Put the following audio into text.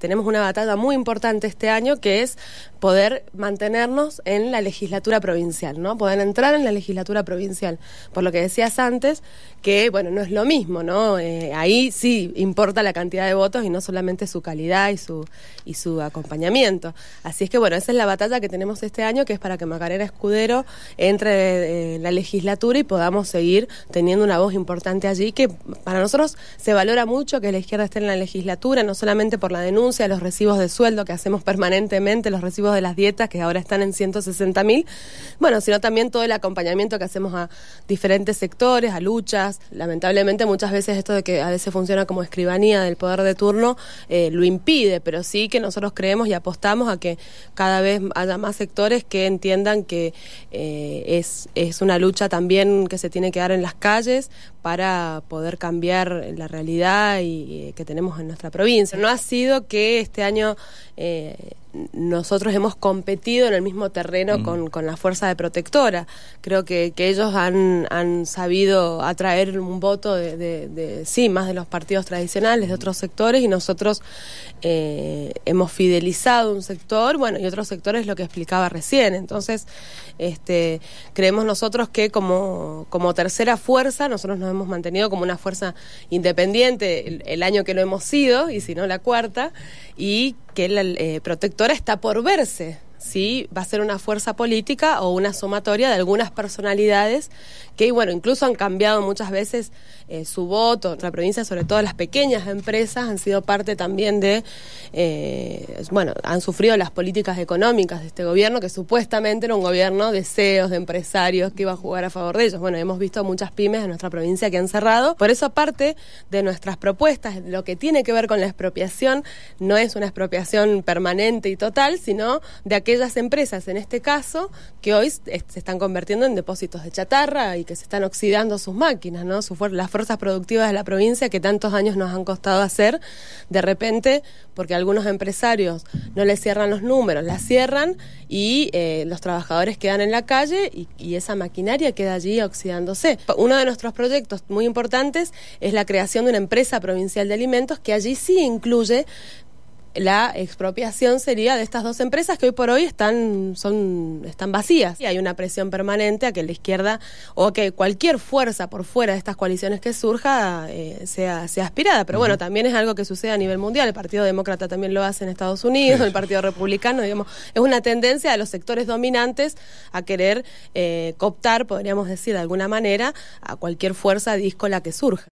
tenemos una batalla muy importante este año que es poder mantenernos en la legislatura provincial, ¿no? Poder entrar en la legislatura provincial. Por lo que decías antes, que bueno, no es lo mismo, ¿no? Eh, ahí sí importa la cantidad de votos y no solamente su calidad y su y su acompañamiento. Así es que bueno, esa es la batalla que tenemos este año, que es para que Macarena Escudero entre eh, en la legislatura y podamos seguir teniendo una voz importante allí, que para nosotros se valora mucho que la izquierda esté en la legislatura, no solamente por la denuncia los recibos de sueldo que hacemos permanentemente, los recibos de las dietas que ahora están en 160 mil, bueno, sino también todo el acompañamiento que hacemos a diferentes sectores, a luchas. Lamentablemente muchas veces esto de que a veces funciona como escribanía del poder de turno eh, lo impide, pero sí que nosotros creemos y apostamos a que cada vez haya más sectores que entiendan que eh, es, es una lucha también que se tiene que dar en las calles para poder cambiar la realidad y eh, que tenemos en nuestra provincia. No ha sido que este año eh, nosotros hemos competido en el mismo terreno mm. con, la fuerza de protectora. Creo que, ellos han, sabido atraer un voto de, sí, más de los partidos tradicionales, de mm. otros sectores, y nosotros eh, hemos fidelizado un sector, bueno, y otros sectores lo que explicaba recién. Entonces, este, creemos nosotros que como, tercera fuerza, nosotros nos hemos mantenido como una fuerza independiente el, año que lo hemos sido, y si no la cuarta, y que el eh, protector está por verse sí, va a ser una fuerza política o una sumatoria de algunas personalidades que, bueno, incluso han cambiado muchas veces eh, su voto. nuestra provincia, sobre todo las pequeñas empresas, han sido parte también de, eh, bueno, han sufrido las políticas económicas de este gobierno, que supuestamente era un gobierno de CEOs, de empresarios, que iba a jugar a favor de ellos. Bueno, hemos visto muchas pymes en nuestra provincia que han cerrado. Por eso, aparte de nuestras propuestas, lo que tiene que ver con la expropiación no es una expropiación permanente y total, sino de aquellas empresas, en este caso, que hoy se están convirtiendo en depósitos de chatarra y que se están oxidando sus máquinas, ¿no? las fuerzas productivas de la provincia que tantos años nos han costado hacer, de repente, porque algunos empresarios no les cierran los números, las cierran y eh, los trabajadores quedan en la calle y esa maquinaria queda allí oxidándose. Uno de nuestros proyectos muy importantes es la creación de una empresa provincial de alimentos que allí sí incluye la expropiación sería de estas dos empresas que hoy por hoy están, son, están vacías. Y hay una presión permanente a que la izquierda o que cualquier fuerza por fuera de estas coaliciones que surja eh, sea, sea aspirada. Pero bueno, también es algo que sucede a nivel mundial. El Partido Demócrata también lo hace en Estados Unidos, el Partido Republicano, digamos. Es una tendencia de los sectores dominantes a querer eh, cooptar, podríamos decir de alguna manera, a cualquier fuerza díscola que surja.